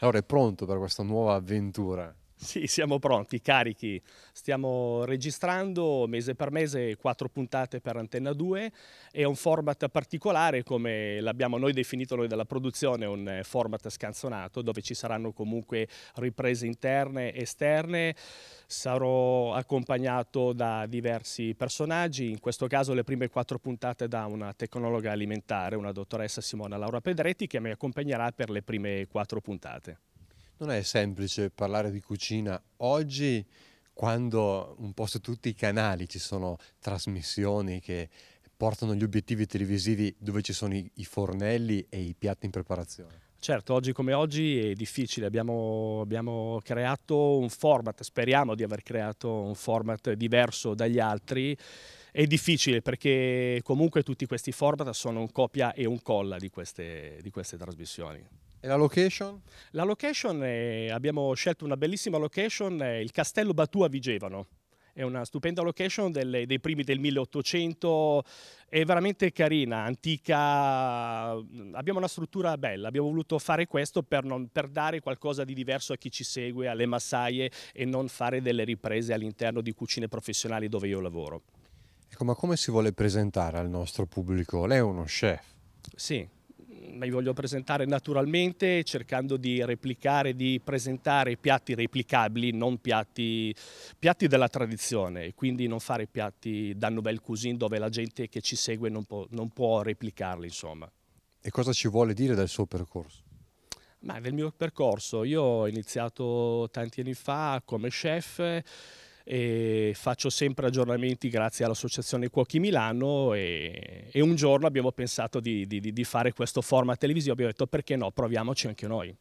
Allora è pronto per questa nuova avventura? Sì, siamo pronti, carichi. Stiamo registrando mese per mese quattro puntate per Antenna 2 è un format particolare come l'abbiamo noi definito noi dalla produzione, un format scanzonato dove ci saranno comunque riprese interne, e esterne sarò accompagnato da diversi personaggi, in questo caso le prime quattro puntate da una tecnologa alimentare, una dottoressa Simona Laura Pedretti che mi accompagnerà per le prime quattro puntate. Non è semplice parlare di cucina oggi quando un po' su tutti i canali ci sono trasmissioni che portano gli obiettivi televisivi dove ci sono i, fornelli e i piatti in preparazione? Certo, oggi come oggi è difficile, abbiamo, abbiamo, creato un format, speriamo di aver creato un format diverso dagli altri. È difficile perché comunque tutti questi format sono un copia e un colla di queste, di queste trasmissioni. E la location? La location, è, abbiamo scelto una bellissima location, il Castello Batu a Vigevano è una stupenda location delle, dei primi del 1800, è veramente carina, antica, abbiamo una struttura bella, abbiamo voluto fare questo per, non, per dare qualcosa di diverso a chi ci segue, alle massaie e non fare delle riprese all'interno di cucine professionali dove io lavoro. Ecco, ma come si vuole presentare al nostro pubblico? Lei è uno chef. Sì, mm, mi voglio presentare naturalmente cercando di replicare, di presentare piatti replicabili, non piatti, piatti della tradizione e quindi non fare piatti da nouvelle cuisine dove la gente che ci segue non può, non può replicarli insomma e cosa ci vuole dire del suo percorso? Ma del mio percorso, io ho iniziato tanti anni fa come chef e faccio sempre aggiornamenti grazie all'Associazione Cuochi Milano e, e, un giorno abbiamo pensato di, di, di fare questo format televisivo, abbiamo detto perché no, proviamoci anche noi.